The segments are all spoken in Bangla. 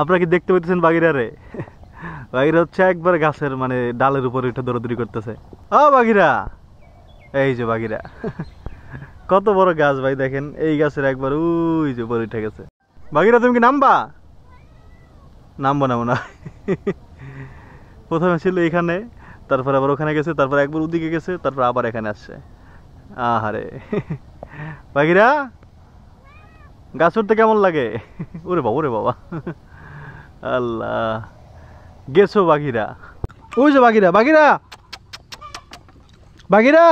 আপনারা কি দেখতে পাইতেছেন বাগিরারে বাগিরা হচ্ছে একবার গাছের মানে ডালের উপরে উঠে দৌড়াদৌড়ি করতেছে ও বাগিরা এই যে বাগিরা কত বড় গাছ ভাই দেখেন এই গাছের একবার ওই যে উপরে উঠে গেছে বাগিরা তুমি কি নামবা নামবো নামো না প্রথমে ছিল এখানে তারপর আবার ওখানে গেছে তারপর একবার ওদিকে গেছে তারপর আবার এখানে আসছে আহারে বাঘিরা গাছ উঠতে কেমন লাগে ওরে বাবা ওরে বাবা আল্লাহ গেছো বাঘিরা ওই যে বাঘিরা বাঘিরা বাঘিরা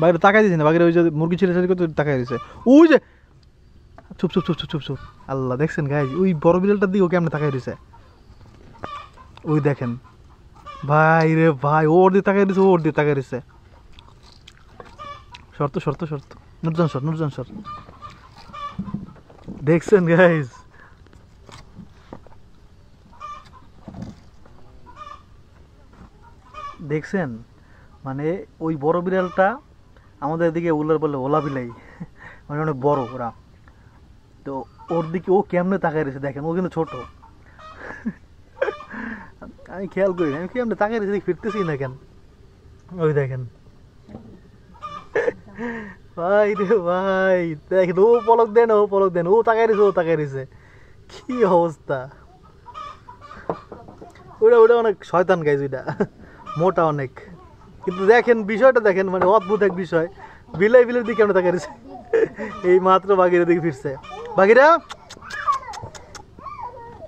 বাঘিরা তাকাই দিয়েছে না বাঘিরা ওই যে মুরগি ছেলে ছেলে করতে তাকাই দিয়েছে ওই যে চুপ চুপ চুপ চুপ চুপ চুপ আল্লাহ দেখছেন গাই ওই বড় বিড়ালটার দিকে ওকে আমরা তাকাই দিয়েছে ওই দেখেন ভাই রে ভাই ওর দিয়ে তাকাই দিয়েছে ওর দিয়ে তাকাই দিয়েছে শর্ত শর্ত শর্ত নুরজান শর্ত নুরজান শর্ত দেখছেন গাইজ দেখছেন মানে ওই বড় বিড়ালটা আমাদের দিকে উলার বলে ওলা বিলাই মানে অনেক বড় ওরা তো ওর দিকে ও কেমনে তাকাই রয়েছে দেখেন ও কিন্তু ছোট আমি খেয়াল করি আমি কেমনে তাকাই রয়েছে ফিরতেছি না কেন ওই দেখেন ভাই রে ভাই দেখেন ও পলক দেন ও পলক দেন ও তাকাই রয়েছে ও তাকাই রয়েছে কি অবস্থা ওটা ওটা অনেক শয়তান গাইজ ওইটা মোটা অনেক কিন্তু দেখেন বিষয়টা দেখেন মানে অদ্ভুত এক বিষয় বিলাই বিলের দিকে কেমন তাকাইছে এই মাত্র বাঘিরা দিকে ফিরছে বাঘিরা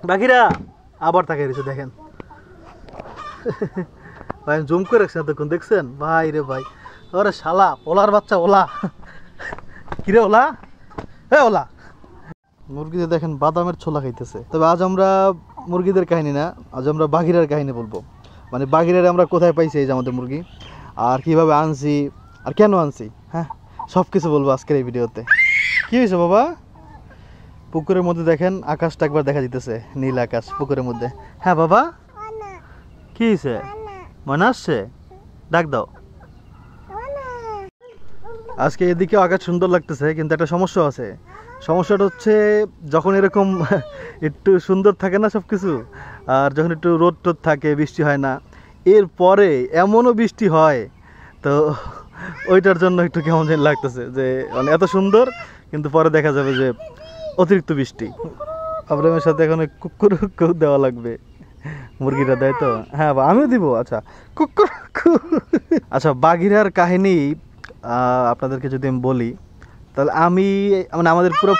বাঘিরা আবার তাকে তাকাইছে দেখেন ভাই জুম করে রাখছি এতক্ষণ দেখছেন ভাই রে ভাই ওরে শালা ওলার বাচ্চা ওলা কিরে ওলা হ্যাঁ ওলা মুরগিদের দেখেন বাদামের ছোলা খাইতেছে তবে আজ আমরা মুরগিদের কাহিনী না আজ আমরা বাঘিরার কাহিনী বলবো মানে বাগিরারে আমরা কোথায় পাইছি এই যে আমাদের মুরগি আর কিভাবে আনছি আর কেন আনছি হ্যাঁ সব কিছু বলবো আজকের এই ভিডিওতে কি হয়েছে বাবা পুকুরের মধ্যে দেখেন আকাশটা একবার দেখা দিতেছে নীল আকাশ পুকুরের মধ্যে হ্যাঁ বাবা কি হয়েছে মনে আসছে ডাক দাও আজকে এদিকে আকাশ সুন্দর লাগতেছে কিন্তু একটা সমস্যা আছে সমস্যাটা হচ্ছে যখন এরকম একটু সুন্দর থাকে না সব কিছু আর যখন একটু রোদ টোদ থাকে বৃষ্টি হয় না এর পরে এমনও বৃষ্টি হয় তো ওইটার জন্য একটু কেমন যেন লাগতেছে যে মানে এত সুন্দর কিন্তু পরে দেখা যাবে যে অতিরিক্ত বৃষ্টি আবরামের সাথে এখন কুকুর দেওয়া লাগবে মুরগিটা দেয় তো হ্যাঁ আমিও দিব আচ্ছা কুকুর আচ্ছা বাঘিরার কাহিনী আপনাদেরকে যদি আমি বলি তাহলে আমি মানে আমাদের পুরো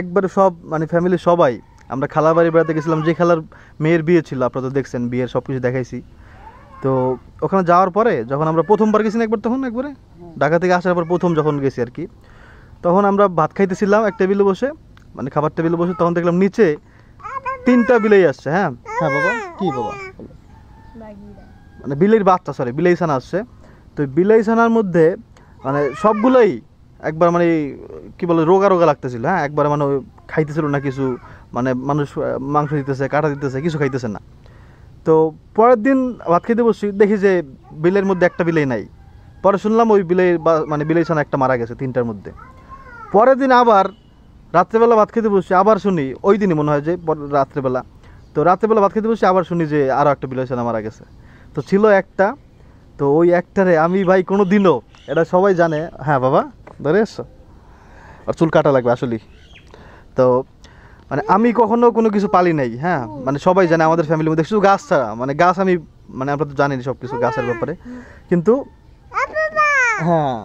একবার সব মানে ফ্যামিলি সবাই আমরা খালার বাড়ি বেড়াতে গেছিলাম যে খালার মেয়ের বিয়ে ছিল আপনারা তো দেখছেন বিয়ের সব কিছু দেখাইছি তো ওখানে যাওয়ার পরে যখন আমরা প্রথমবার গেছি একবার তখন একবারে ঢাকা থেকে আসার পর প্রথম যখন গেছি আর কি তখন আমরা ভাত খাইতেছিলাম এক টেবিলে বসে মানে খাবার টেবিলে বসে তখন দেখলাম নিচে তিনটা বিলেই আসছে হ্যাঁ হ্যাঁ বাবা কি বাবা মানে বিলের বাচ্চা সরি বিলাইছানা ছানা আসছে তো বিলাইছানার ছানার মধ্যে মানে সবগুলোই একবার মানে কি বলে রোগা রোগা লাগতেছিল হ্যাঁ একবার মানে খাইতেছিল না কিছু মানে মানুষ মাংস দিতেছে কাটা দিতেছে কিছু খাইতেছে না তো পরের দিন ভাত খেতে বসছি দেখি যে বিলের মধ্যে একটা বিলেই নাই পরে শুনলাম ওই বিলে বা মানে বিলেই ছানা একটা মারা গেছে তিনটার মধ্যে পরের দিন আবার রাত্রেবেলা ভাত খেতে বসছি আবার শুনি ওই দিনই মনে হয় যে রাত্রেবেলা তো রাত্রেবেলা ভাত খেতে বসছি আবার শুনি যে আরও একটা বিলেছানা ছানা মারা গেছে তো ছিল একটা তো ওই একটারে আমি ভাই কোনো দিনও এটা সবাই জানে হ্যাঁ বাবা ধরে আর চুল কাটা লাগবে আসলেই তো মানে আমি কখনো কোনো কিছু পালি নাই হ্যাঁ মানে সবাই জানে আমাদের ফ্যামিলির মধ্যে শুধু গাছ ছাড়া মানে গাছ আমি মানে আমরা তো জানি সব কিছু গাছের ব্যাপারে কিন্তু হ্যাঁ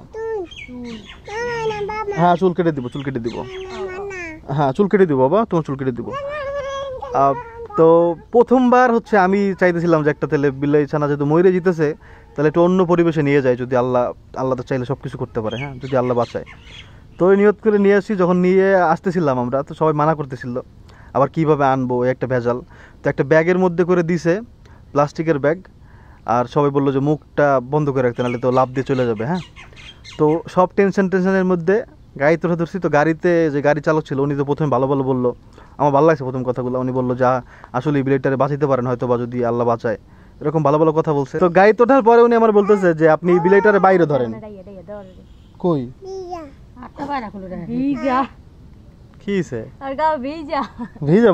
হ্যাঁ চুল কেটে দিব চুল কেটে দিব হ্যাঁ চুল কেটে দিব বাবা তোমার চুল কেটে দিব তো প্রথমবার হচ্ছে আমি চাইতেছিলাম যে একটা তেলে বিলাই ছানা যেহেতু ময়ূরে জিতেছে তাহলে একটু অন্য পরিবেশে নিয়ে যায় যদি আল্লাহ আল্লাহ তো চাইলে সব কিছু করতে পারে হ্যাঁ যদি আল্লাহ বাঁচায় তো নিয়ত করে নিয়ে আসি যখন নিয়ে আসতেছিলাম আমরা তো সবাই মানা করতেছিল আবার কিভাবে আনবো একটা ভেজাল তো একটা ব্যাগের মধ্যে করে দিছে প্লাস্টিকের ব্যাগ আর সবাই বললো যে মুখটা বন্ধ করে রাখতে নাহলে তো লাভ দিয়ে চলে যাবে হ্যাঁ তো সব টেনশন টেনশনের মধ্যে গাড়ি তোরা ধরছি তো গাড়িতে যে গাড়ি চালক ছিল উনি তো প্রথমে ভালো ভালো বললো আমার ভালো লাগছে প্রথম কথাগুলো উনি বললো যা আসলে বিলেটারে বাঁচিতে পারেন হয়তো বা যদি আল্লাহ বাঁচায় এরকম ভালো ভালো কথা বলছে তো গাড়ি তোঠার পরে উনি আমার বলতেছে যে আপনি বিলাইটারে বাইরে ধরেন ইয়ে, ইয়ে, কই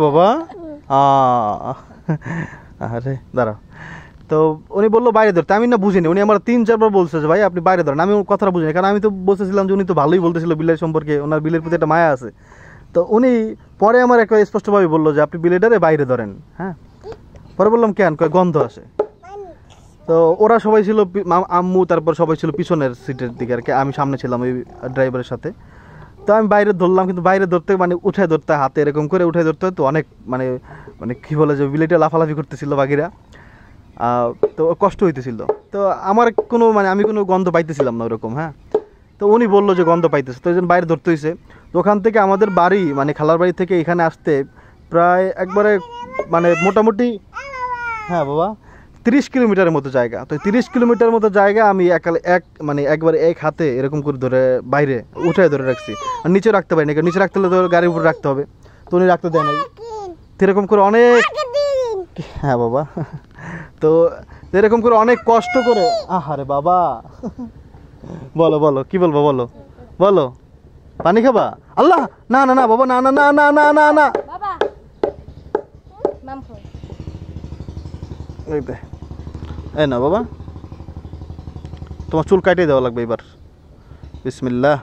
বললো বাইরে আমি না বুঝিনি উনি আমার তিন চারবার বলছে যে ভাই আপনি বাইরে ধরেন আমি বুঝিনি কারণ আমি তো বলতেছিলাম যে উনি তো ভালোই বলতেছিল বিলের সম্পর্কে ওনার বিলের প্রতি একটা মায়া আছে তো উনি পরে আমার একবার স্পষ্টভাবে বললো যে আপনি বিলেটারে বাইরে ধরেন হ্যাঁ পরে বললাম কেন কয়েক গন্ধ আসে তো ওরা সবাই ছিল আম্মু তারপর সবাই ছিল পিছনের সিটের দিকে আর কি আমি সামনে ছিলাম ওই ড্রাইভারের সাথে তো আমি বাইরে ধরলাম কিন্তু বাইরে ধরতে মানে উঠে ধরতে হাতে এরকম করে উঠে ধরতে তো অনেক মানে মানে কী বলে যে বিলেটে লাফালাফি করতেছিল বাঘিরা তো কষ্ট হইতেছিল তো আমার কোনো মানে আমি কোনো গন্ধ পাইতেছিলাম না ওরকম হ্যাঁ তো উনি বললো যে গন্ধ পাইতেছে তো জন্য বাইরে ধরতে হয়েছে তো ওখান থেকে আমাদের বাড়ি মানে খালার বাড়ি থেকে এখানে আসতে প্রায় একবারে মানে মোটামুটি হ্যাঁ বাবা তিরিশ কিলোমিটারের মতো জায়গা তো তিরিশ কিলোমিটার মতো জায়গা আমি একালে এক মানে একবার এক হাতে এরকম করে ধরে বাইরে উঠায় ধরে রাখছি আর নিচে রাখতে পারি না নিচে রাখতে হলে তো গাড়ির উপর রাখতে হবে তো উনি রাখতে দেয় না এরকম করে অনেক হ্যাঁ বাবা তো এরকম করে অনেক কষ্ট করে আহারে বাবা বলো বলো কি বলবো বলো বলো পানি খাবা আল্লাহ না না না বাবা না না না না না না না এই দেখ এ না বাবা তোমার চুল কাটিয়ে দেওয়া লাগবে এবার বিসমিল্লা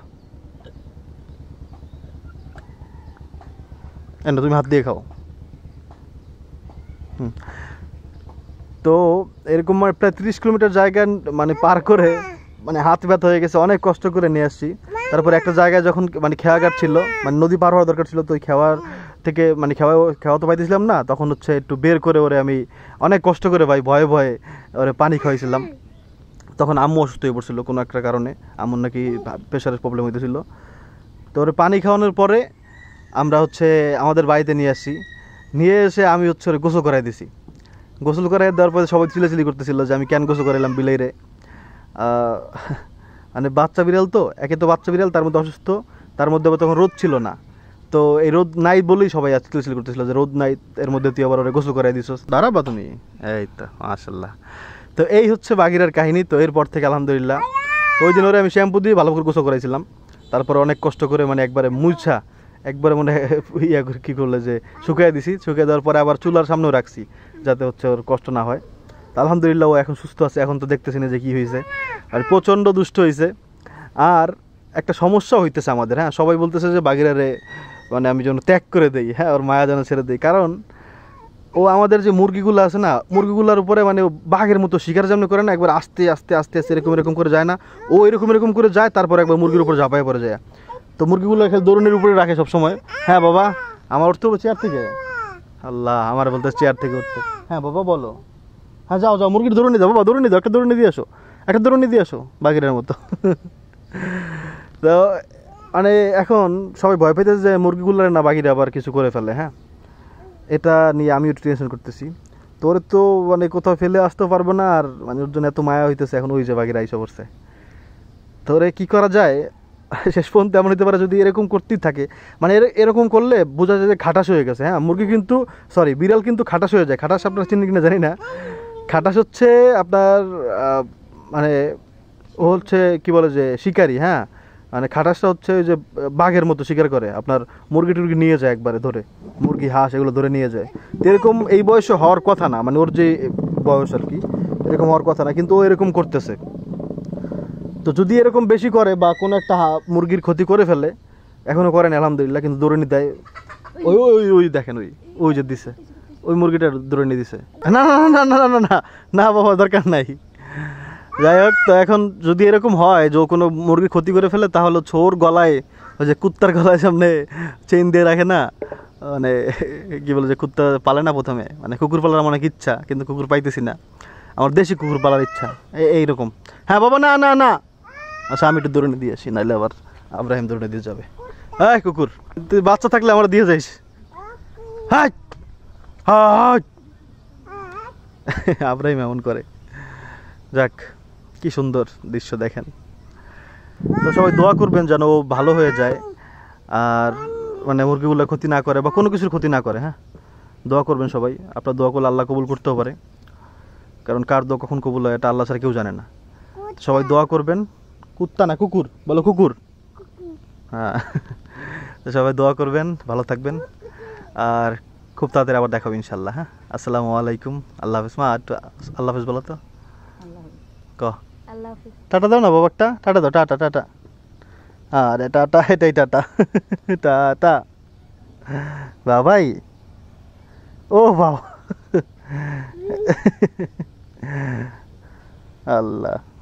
এ না তুমি হাত দিয়ে খাও হুম তো এরকম মানে প্রায় তিরিশ কিলোমিটার জায়গা মানে পার করে মানে হাত ব্যথা হয়ে গেছে অনেক কষ্ট করে নিয়ে আসছি তারপর একটা জায়গায় যখন মানে খেয়াঘাট ছিল মানে নদী পার হওয়ার দরকার ছিল তো ওই খেয়ার থেকে মানে খেওয়া খাওয়া তো পাইতেছিলাম না তখন হচ্ছে একটু বের করে ওরে আমি অনেক কষ্ট করে ভাই ভয়ে ভয়ে ওরে পানি খাওয়াইছিলাম তখন আম্মু অসুস্থ হয়ে পড়ছিল কোনো একটা কারণে আম্মু নাকি প্রেশারের প্রবলেম হইতেছিল তো ওরে পানি খাওয়ানোর পরে আমরা হচ্ছে আমাদের বাড়িতে নিয়ে আসি নিয়ে এসে আমি হচ্ছে ওরে গোসল করাই দিছি গোসল করাই দেওয়ার পরে সবাই চিলাচিলি করতেছিল যে আমি কেন গোসল করাইলাম বিলাইরে মানে বাচ্চা বিড়াল তো একে তো বাচ্চা বিড়াল তার মধ্যে অসুস্থ তার মধ্যে আবার তখন রোদ ছিল না তো এই রোদ নাই বলেই সবাই আজ তুলছিল করতেছিল যে রোদ নাই এর মধ্যে তুই আবার গোসল করাই দিছস দাঁড়াবা তুমি এই তো মাশাল্লাহ তো এই হচ্ছে বাগিরার কাহিনী তো এরপর থেকে আলহামদুলিল্লাহ ওই দিন ওরা আমি শ্যাম্পু দিয়ে ভালো করে গোসল করাইছিলাম তারপরে অনেক কষ্ট করে মানে একবারে মুছা একবারে মানে ইয়া করে কী করলে যে শুকিয়ে দিছি শুকিয়ে দেওয়ার পরে আবার চুলার সামনেও রাখছি যাতে হচ্ছে ওর কষ্ট না হয় আলহামদুলিল্লাহ ও এখন সুস্থ আছে এখন তো দেখতেছি না যে কী হয়েছে আর প্রচণ্ড দুষ্ট হয়েছে আর একটা সমস্যা হইতেছে আমাদের হ্যাঁ সবাই বলতেছে যে বাগিরারে মানে আমি যেন ত্যাগ করে দিই হ্যাঁ ওর মায়া যেন ছেড়ে দিই কারণ ও আমাদের যে মুরগিগুলো আছে না মুরগিগুলোর উপরে মানে বাঘের মতো শিকার যেমন করে না একবার আস্তে আস্তে আস্তে আস্তে এরকম এরকম করে যায় না ও এরকম এরকম করে যায় তারপর একবার মুরগির উপর ঝাঁপাই পড়ে যায় তো মুরগিগুলো খেলে দরুনের উপরে রাখে সবসময় হ্যাঁ বাবা আমার উঠতে হবে চেয়ার থেকে আল্লাহ আমার বলতে চেয়ার থেকে উঠতে হ্যাঁ বাবা বলো হ্যাঁ যাও যাও মুরগির ধরুন দাও বাবা দৌড়নি দাও একটা দৌড়নি দিয়ে আসো একটা দৌড়নি দিয়ে আসো বাঘের মতো তো মানে এখন সবাই ভয় পেতেছে যে মুরগিগুলো না বাকিরা আবার কিছু করে ফেলে হ্যাঁ এটা নিয়ে আমিও টেনশন করতেছি তোর তো মানে কোথাও ফেলে আসতে পারবো না আর মানে ওর জন্য এত মায়া হইতেছে এখন ওই যে বাকিরা আইসা পড়ছে তোরে কী করা যায় শেষ পর্যন্ত এমন হতে পারে যদি এরকম করতেই থাকে মানে এরকম করলে বোঝা যায় যে খাটাস হয়ে গেছে হ্যাঁ মুরগি কিন্তু সরি বিড়াল কিন্তু খাটাস হয়ে যায় খাটাস আপনার চিনি কিনা জানি না খাটাস হচ্ছে আপনার মানে ও হচ্ছে কী বলে যে শিকারি হ্যাঁ মানে খাটাসটা হচ্ছে ওই যে বাঘের মতো শিকার করে আপনার মুরগি টুরগি নিয়ে যায় একবারে ধরে মুরগি হাঁস এগুলো ধরে নিয়ে যায় এরকম এই বয়সে হওয়ার কথা না মানে ওর যে বয়স আর কি এরকম হওয়ার কথা না কিন্তু ও এরকম করতেছে তো যদি এরকম বেশি করে বা কোনো একটা মুরগির ক্ষতি করে ফেলে এখনও করেন আলহামদুলিল্লাহ কিন্তু দৌড়নি দেয় ওই ওই ওই দেখেন ওই ওই যে দিছে ওই মুরগিটার নিয়ে দিছে না না না না না না না বাবা দরকার নাই যাই হোক তো এখন যদি এরকম হয় যে কোনো মুরগি ক্ষতি করে ফেলে তাহলে ছোর গলায় ওই যে কুত্তার গলায় সামনে চেইন দিয়ে রাখে না মানে কী বলে যে কুত্তা পালে না প্রথমে মানে কুকুর পালার আমার অনেক ইচ্ছা কিন্তু কুকুর পাইতেছি না আমার দেশি কুকুর পালার ইচ্ছা এইরকম হ্যাঁ বাবা না না না আচ্ছা আমি একটু দৌড়ে দিয়ে আসি নাহলে আবার আব্রাহিম দৌড়ে দিয়ে যাবে হ্যাঁ কুকুর তুই বাচ্চা থাকলে আমরা দিয়ে যাইস হ্যাঁ হ্যাঁ আব্রাহিম এমন করে যাক কি সুন্দর দৃশ্য দেখেন তো সবাই দোয়া করবেন যেন ও ভালো হয়ে যায় আর মানে মুরগিগুলো ক্ষতি না করে বা কোনো কিছুর ক্ষতি না করে হ্যাঁ দোয়া করবেন সবাই আপনার দোয়া করলে আল্লাহ কবুল করতেও পারে কারণ কার দোয়া কখন কবুল হয় এটা আল্লাহ ছাড়া কেউ জানে না সবাই দোয়া করবেন কুত্তা না কুকুর বলো কুকুর হ্যাঁ সবাই দোয়া করবেন ভালো থাকবেন আর খুব তাড়াতাড়ি আবার দেখাবো ইনশাল্লাহ হ্যাঁ আসসালামু আলাইকুম আল্লাহ হাফিজ মা আল্লাহ হাফিজ বলো তো ক টাটা দাও না বাবা একটা টাটা দাও টাটা টাটা আরে টাটা এটাই টাটা টাটা বাবাই ও বাবা আল্লাহ